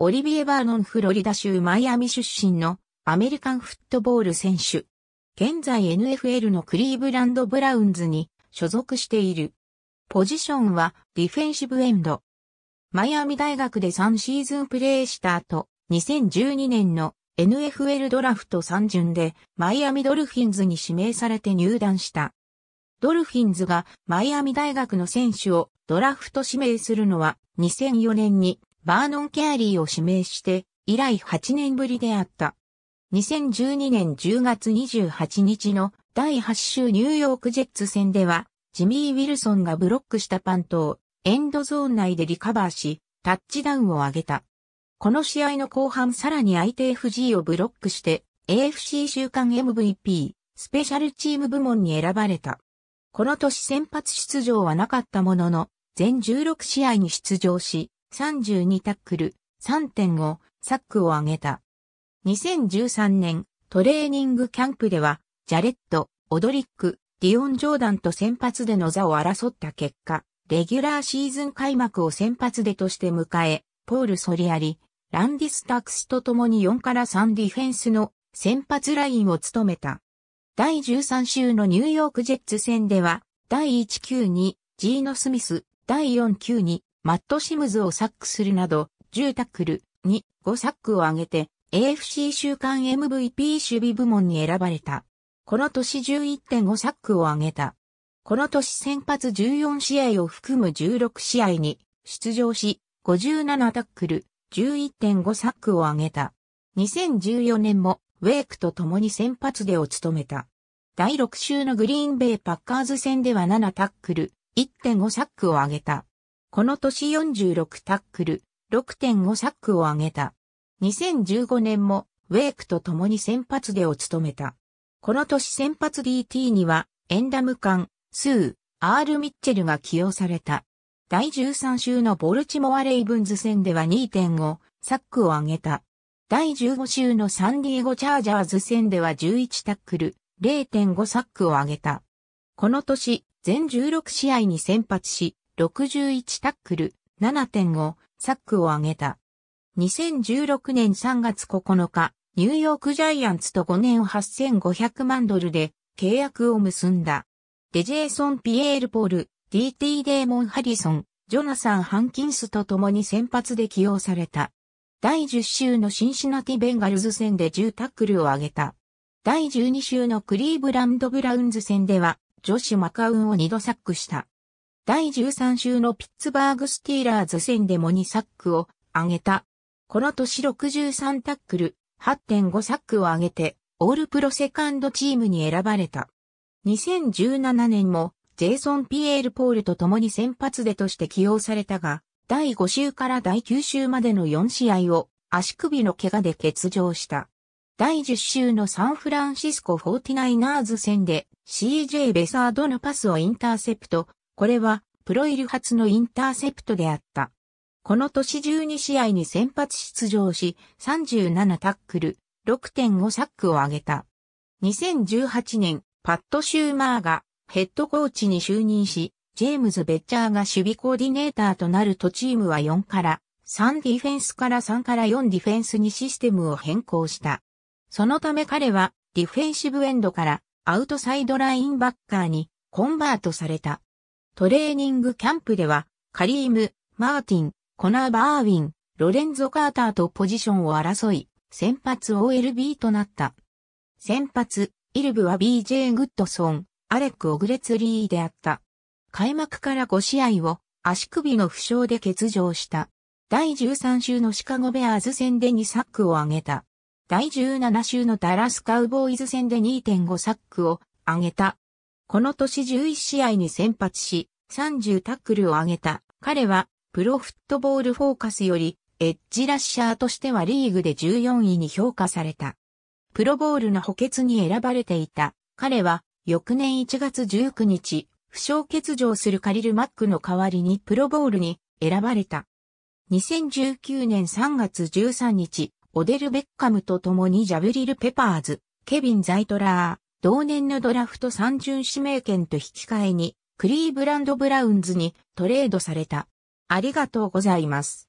オリビエ・バーノン・フロリダ州マイアミ出身のアメリカンフットボール選手。現在 NFL のクリーブランド・ブラウンズに所属している。ポジションはディフェンシブエンド。マイアミ大学で3シーズンプレーした後、2012年の NFL ドラフト3巡でマイアミドルフィンズに指名されて入団した。ドルフィンズがマイアミ大学の選手をドラフト指名するのは2004年にバーノン・ケアリーを指名して、以来8年ぶりであった。2012年10月28日の第8週ニューヨークジェッツ戦では、ジミー・ウィルソンがブロックしたパントをエンドゾーン内でリカバーし、タッチダウンを上げた。この試合の後半さらに相手 FG をブロックして、AFC 週間 MVP、スペシャルチーム部門に選ばれた。この年先発出場はなかったものの、全16試合に出場し、32タックル、3.5、サックを上げた。2013年、トレーニングキャンプでは、ジャレット、オドリック、ディオン・ジョーダンと先発での座を争った結果、レギュラーシーズン開幕を先発でとして迎え、ポール・ソリアリ、ランディス・タクスと共に4から3ディフェンスの先発ラインを務めた。第13週のニューヨークジェッツ戦では、第1 9にジーノ・スミス、第4 9にマット・シムズをサックするなど、10タックルに5サックを挙げて AFC 週間 MVP 守備部門に選ばれた。この年11.5サックを挙げた。この年先発14試合を含む16試合に出場し、57タックル、11.5サックを挙げた。2014年もウェイクと共に先発でを務めた。第6週のグリーンベイパッカーズ戦では7タックル、1.5サックを挙げた。この年46タックル、6.5サックを挙げた。2015年もウェイクと共に先発でを務めた。この年先発 DT にはエンダムン、スー、アール・ミッチェルが起用された。第13週のボルチモア・レイブンズ戦では2.5サックを挙げた。第15週のサンディエゴ・チャージャーズ戦では11タックル、0.5サックを挙げた。この年、全16試合に先発し、61タックル、7.5サックを挙げた。2016年3月9日、ニューヨークジャイアンツと5年8500万ドルで契約を結んだ。デジェイソン・ピエール・ポール、DT・ デーモン・ハリソン、ジョナサン・ハンキンスと共に先発で起用された。第10週のシンシナティ・ベンガルズ戦で10タックルを挙げた。第12週のクリーブランド・ブラウンズ戦では、女子マカウンを2度サックした。第13週のピッツバーグスティーラーズ戦でも2サックを上げた。この年63タックル、8.5サックを上げて、オールプロセカンドチームに選ばれた。2017年も、ジェイソン・ピエール・ポールと共に先発でとして起用されたが、第5週から第9週までの4試合を足首の怪我で欠場した。第10週のサンフランシスコフォーティナイナーズ戦で CJ ベサードのパスをインターセプトこれは、プロイル初のインターセプトであった。この年12試合に先発出場し、37タックル、6.5サックを挙げた。2018年、パット・シューマーがヘッドコーチに就任し、ジェームズ・ベッチャーが守備コーディネーターとなるとチームは4から3ディフェンスから3から4ディフェンスにシステムを変更した。そのため彼はディフェンシブエンドからアウトサイドラインバッカーにコンバートされた。トレーニングキャンプでは、カリーム、マーティン、コナー・バーウィン、ロレンゾ・カーターとポジションを争い、先発 OLB となった。先発、イルブは BJ グッドソン、アレック・オグレツリーであった。開幕から5試合を足首の負傷で欠場した。第13週のシカゴベアーズ戦で2サックを挙げた。第17週のダラスカウボーイズ戦で2.5サックを挙げた。この年11試合に先発し、30タックルを上げた。彼は、プロフットボールフォーカスより、エッジラッシャーとしてはリーグで14位に評価された。プロボールの補欠に選ばれていた。彼は、翌年1月19日、負傷欠場するカリル・マックの代わりにプロボールに選ばれた。2019年3月13日、オデル・ベッカムと共にジャブリル・ペパーズ、ケビン・ザイトラー、同年のドラフト三巡指名権と引き換えに、クリーブランド・ブラウンズにトレードされた。ありがとうございます。